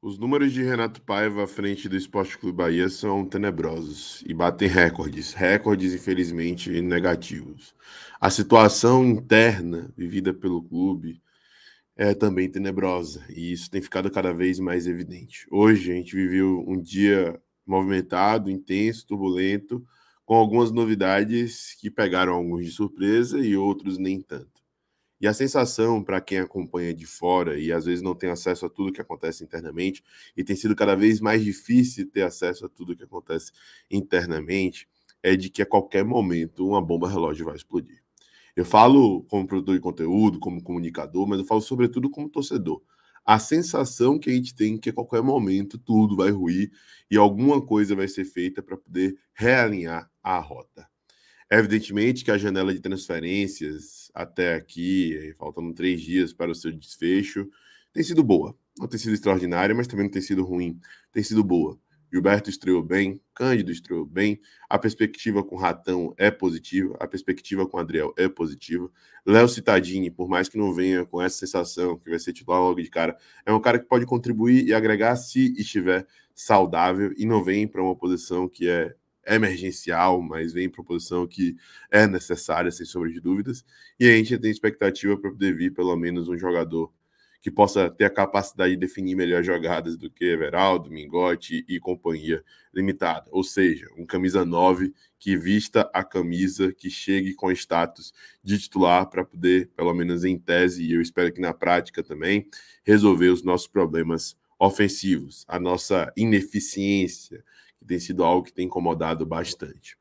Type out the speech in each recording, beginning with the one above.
Os números de Renato Paiva à frente do Esporte Clube Bahia são tenebrosos e batem recordes, recordes infelizmente negativos. A situação interna vivida pelo clube é também tenebrosa e isso tem ficado cada vez mais evidente. Hoje a gente viveu um dia movimentado, intenso, turbulento, com algumas novidades que pegaram alguns de surpresa e outros nem tanto. E a sensação para quem acompanha de fora e às vezes não tem acesso a tudo que acontece internamente, e tem sido cada vez mais difícil ter acesso a tudo que acontece internamente, é de que a qualquer momento uma bomba relógio vai explodir. Eu falo como produtor de conteúdo, como comunicador, mas eu falo sobretudo como torcedor. A sensação que a gente tem que a qualquer momento tudo vai ruir e alguma coisa vai ser feita para poder realinhar a rota. Evidentemente que a janela de transferências até aqui, faltando três dias para o seu desfecho, tem sido boa. Não tem sido extraordinária, mas também não tem sido ruim. Tem sido boa. Gilberto estreou bem, Cândido estreou bem, a perspectiva com Ratão é positiva, a perspectiva com Adriel é positiva. Léo Citadini, por mais que não venha com essa sensação que vai ser titular logo de cara, é um cara que pode contribuir e agregar se estiver saudável e não vem para uma posição que é emergencial, mas vem proposição que é necessária, sem sombra de dúvidas. E a gente tem expectativa para poder vir pelo menos um jogador que possa ter a capacidade de definir melhor jogadas do que Everaldo, Mingote e companhia limitada. Ou seja, um camisa 9 que vista a camisa, que chegue com status de titular para poder, pelo menos em tese, e eu espero que na prática também, resolver os nossos problemas ofensivos, a nossa ineficiência, que tem sido algo que tem incomodado bastante.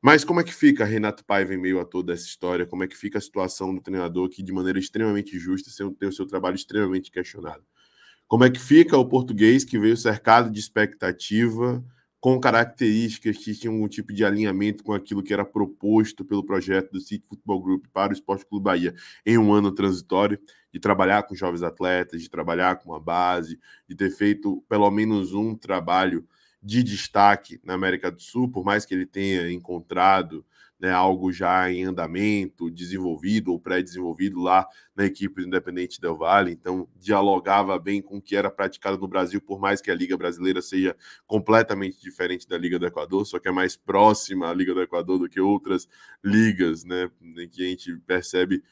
Mas como é que fica Renato Paiva em meio a toda essa história? Como é que fica a situação do treinador que, de maneira extremamente justa, tem o seu trabalho extremamente questionado? Como é que fica o português que veio cercado de expectativa, com características que tinham algum tipo de alinhamento com aquilo que era proposto pelo projeto do City Football Group para o Esporte Clube Bahia em um ano transitório, de trabalhar com jovens atletas, de trabalhar com uma base, de ter feito pelo menos um trabalho de destaque na América do Sul, por mais que ele tenha encontrado né, algo já em andamento, desenvolvido ou pré-desenvolvido lá na equipe do Independente Del Vale, então dialogava bem com o que era praticado no Brasil, por mais que a Liga Brasileira seja completamente diferente da Liga do Equador, só que é mais próxima à Liga do Equador do que outras ligas, né, em que a gente percebe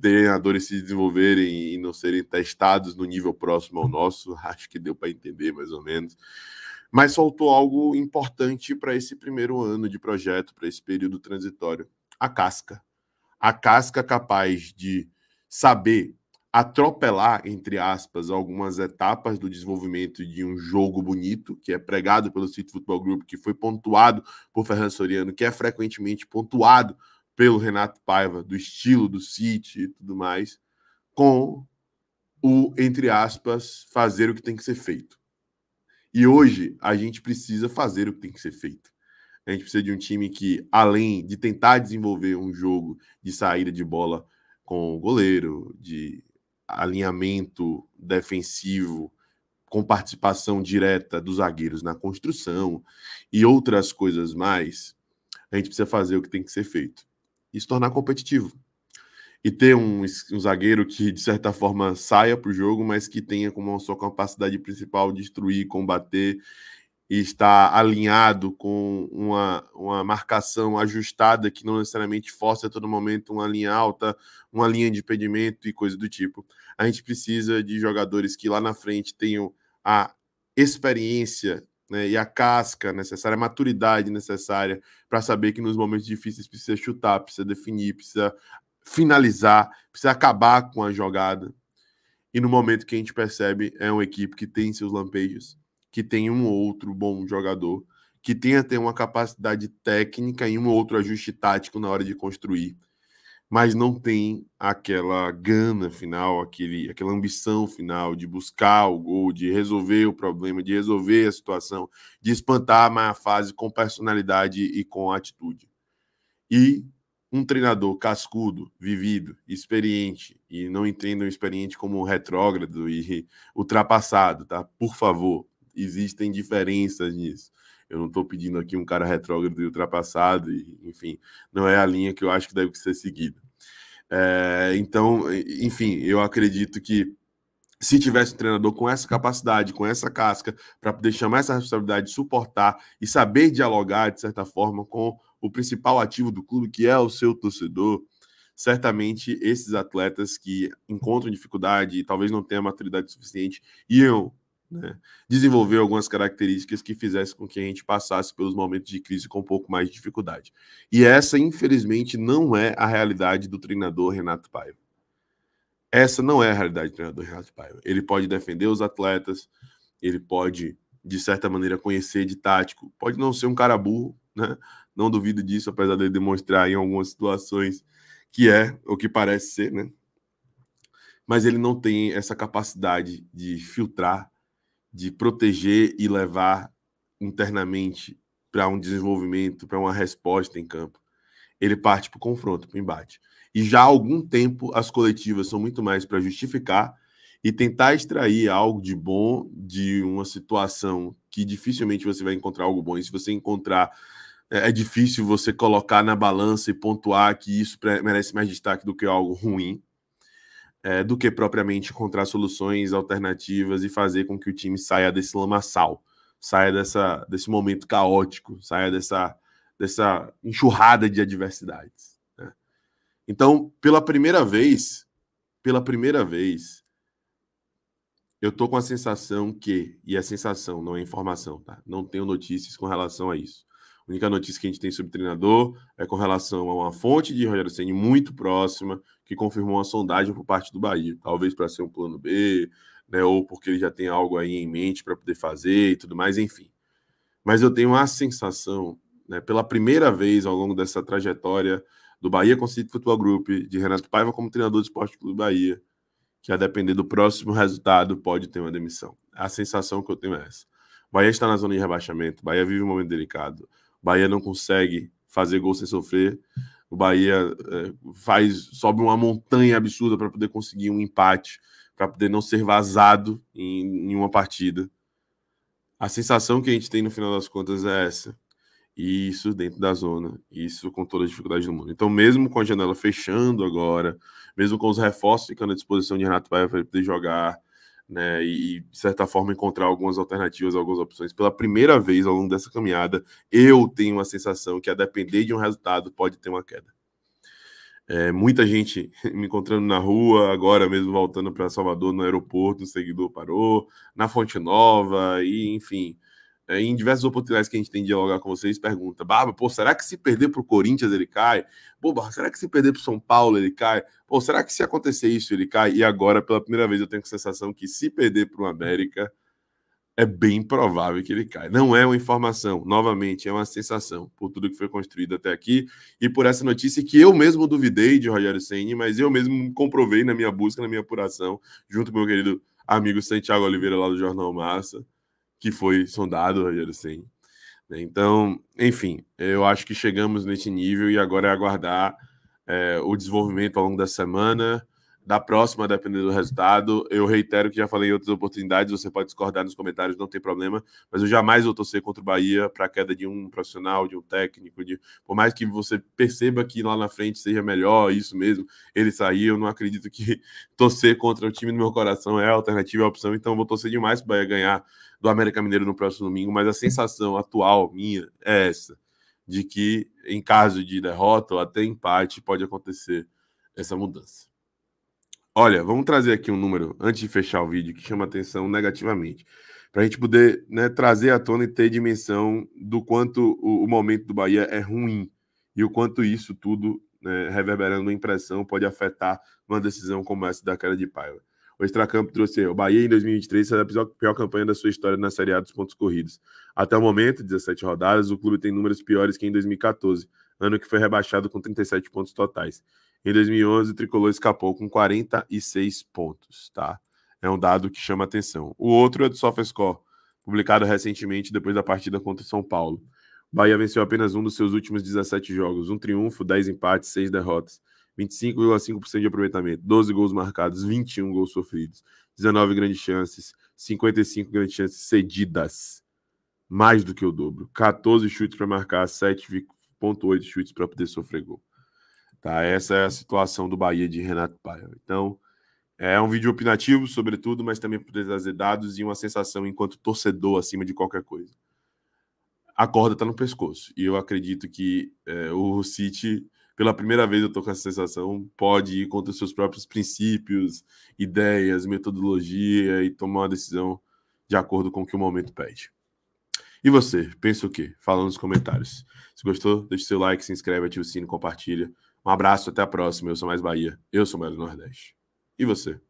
treinadores se desenvolverem e não serem testados no nível próximo ao nosso, acho que deu para entender mais ou menos mas faltou algo importante para esse primeiro ano de projeto, para esse período transitório: a casca. A casca capaz de saber atropelar, entre aspas, algumas etapas do desenvolvimento de um jogo bonito, que é pregado pelo City Football Group, que foi pontuado por Ferran Soriano, que é frequentemente pontuado pelo Renato Paiva, do estilo do City e tudo mais, com o, entre aspas, fazer o que tem que ser feito. E hoje a gente precisa fazer o que tem que ser feito. A gente precisa de um time que, além de tentar desenvolver um jogo de saída de bola com o goleiro, de alinhamento defensivo, com participação direta dos zagueiros na construção e outras coisas mais, a gente precisa fazer o que tem que ser feito e se tornar competitivo e ter um, um zagueiro que, de certa forma, saia para o jogo, mas que tenha como sua capacidade principal destruir, combater e estar alinhado com uma, uma marcação ajustada que não necessariamente força a todo momento uma linha alta, uma linha de impedimento e coisa do tipo. A gente precisa de jogadores que lá na frente tenham a experiência né, e a casca necessária, a maturidade necessária para saber que nos momentos difíceis precisa chutar, precisa definir, precisa finalizar, precisa acabar com a jogada. E no momento que a gente percebe, é uma equipe que tem seus lampejos, que tem um outro bom jogador, que tem até uma capacidade técnica e um outro ajuste tático na hora de construir, mas não tem aquela gana final, aquele, aquela ambição final de buscar o gol, de resolver o problema, de resolver a situação, de espantar a maior fase com personalidade e com atitude. E um treinador cascudo, vivido, experiente, e não entendam experiente como retrógrado e ultrapassado, tá? Por favor, existem diferenças nisso. Eu não estou pedindo aqui um cara retrógrado e ultrapassado, e, enfim, não é a linha que eu acho que deve ser seguida. É, então, enfim, eu acredito que se tivesse um treinador com essa capacidade, com essa casca, para poder chamar essa responsabilidade, suportar e saber dialogar, de certa forma, com o principal ativo do clube, que é o seu torcedor. Certamente esses atletas que encontram dificuldade e talvez não tenham maturidade suficiente iam né, desenvolver algumas características que fizessem com que a gente passasse pelos momentos de crise com um pouco mais de dificuldade. E essa, infelizmente, não é a realidade do treinador Renato Paiva. Essa não é a realidade do treinador Renato Paiva. Ele pode defender os atletas, ele pode, de certa maneira, conhecer de tático, pode não ser um cara burro, né? Não duvido disso, apesar de demonstrar em algumas situações que é o que parece ser, né? Mas ele não tem essa capacidade de filtrar, de proteger e levar internamente para um desenvolvimento, para uma resposta em campo. Ele parte para o confronto, para o embate. E já há algum tempo as coletivas são muito mais para justificar e tentar extrair algo de bom de uma situação que dificilmente você vai encontrar algo bom. E se você encontrar é, é difícil você colocar na balança e pontuar que isso merece mais destaque do que algo ruim, é, do que propriamente encontrar soluções alternativas e fazer com que o time saia desse lamaçal, saia dessa, desse momento caótico, saia dessa, dessa enxurrada de adversidades. Né? Então, pela primeira vez, pela primeira vez, eu tô com a sensação que, e a sensação não é informação, tá? Não tenho notícias com relação a isso a única notícia que a gente tem sobre o treinador é com relação a uma fonte de Rogério Senni muito próxima, que confirmou uma sondagem por parte do Bahia, talvez para ser um plano B, né, ou porque ele já tem algo aí em mente para poder fazer e tudo mais, enfim. Mas eu tenho a sensação, né, pela primeira vez ao longo dessa trajetória do Bahia Conceito Futebol Group, de Renato Paiva como treinador do Esporte Clube Bahia, que a depender do próximo resultado pode ter uma demissão. A sensação que eu tenho é essa. Bahia está na zona de rebaixamento, Bahia vive um momento delicado. O Bahia não consegue fazer gol sem sofrer. O Bahia é, faz sobe uma montanha absurda para poder conseguir um empate, para poder não ser vazado em uma partida. A sensação que a gente tem no final das contas é essa. E isso dentro da zona, isso com toda a dificuldade do mundo. Então, mesmo com a janela fechando agora, mesmo com os reforços ficando à disposição de Renato Paiva para poder jogar, né, e, de certa forma, encontrar algumas alternativas, algumas opções. Pela primeira vez ao longo dessa caminhada, eu tenho a sensação que, a depender de um resultado, pode ter uma queda. É, muita gente me encontrando na rua, agora mesmo voltando para Salvador, no aeroporto, o seguidor parou, na Fonte Nova, e enfim, é, em diversas oportunidades que a gente tem de dialogar com vocês, pergunta, Barba, pô, será que se perder para o Corinthians ele cai? Pô, Barba, será que se perder para o São Paulo ele cai? Pô, será que se acontecer isso ele cai? E agora, pela primeira vez, eu tenho a sensação que se perder para o América, é bem provável que ele caia. Não é uma informação, novamente, é uma sensação por tudo que foi construído até aqui e por essa notícia que eu mesmo duvidei de Rogério Ceni, mas eu mesmo comprovei na minha busca, na minha apuração, junto com meu querido amigo Santiago Oliveira lá do Jornal Massa que foi sondado, Rogério né? Senna. Então, enfim, eu acho que chegamos nesse nível e agora é aguardar é, o desenvolvimento ao longo da semana, da próxima, dependendo do resultado. Eu reitero que já falei em outras oportunidades, você pode discordar nos comentários, não tem problema, mas eu jamais vou torcer contra o Bahia para a queda de um profissional, de um técnico, de por mais que você perceba que lá na frente seja melhor, isso mesmo, ele sair, eu não acredito que torcer contra o time do meu coração é a alternativa, é a opção, então eu vou torcer demais para o Bahia ganhar do América Mineiro no próximo domingo, mas a sensação atual minha é essa, de que em caso de derrota ou até empate pode acontecer essa mudança. Olha, vamos trazer aqui um número, antes de fechar o vídeo, que chama atenção negativamente, para a gente poder né, trazer à tona e ter dimensão do quanto o, o, momento do Bahia é ruim e o quanto isso tudo, né, reverberando uma impressão, pode afetar uma decisão como essa da queda de Paiva. O Extracampo trouxe o Bahia em 2023 será a pior campanha da sua história na Série A dos pontos corridos. Até o momento, 17 rodadas, o clube tem números piores que em 2014, ano que foi rebaixado com 37 pontos totais. Em 2011, o Tricolor escapou com 46 pontos, tá? É um dado que chama atenção. O outro é do SofaScore, publicado recentemente depois da partida contra o São Paulo. Bahia venceu apenas um dos seus últimos 17 jogos. Um triunfo, 10 empates, 6 derrotas. 25,5% de aproveitamento, 12 gols marcados, 21 gols sofridos, 19 grandes chances, 55 grandes chances cedidas. Mais do que o dobro. 14 chutes para marcar, 7,8 chutes para poder sofrer gol. Tá? Essa é a situação do Bahia de Renato Paiva. Então, é um vídeo opinativo, sobretudo, mas também por trazer dados e uma sensação enquanto torcedor acima de qualquer coisa. A corda está no pescoço. E eu acredito que é, o City, pela primeira vez eu estou com essa sensação, pode ir contra os seus próprios princípios, ideias, metodologia e tomar uma decisão de acordo com o que o momento pede. E você, pensa o quê? Fala nos comentários. Se gostou, deixa seu like, se inscreve, ativa o sino, compartilha. Um abraço, até a próxima. Eu sou mais Bahia, eu sou mais do Nordeste. E você?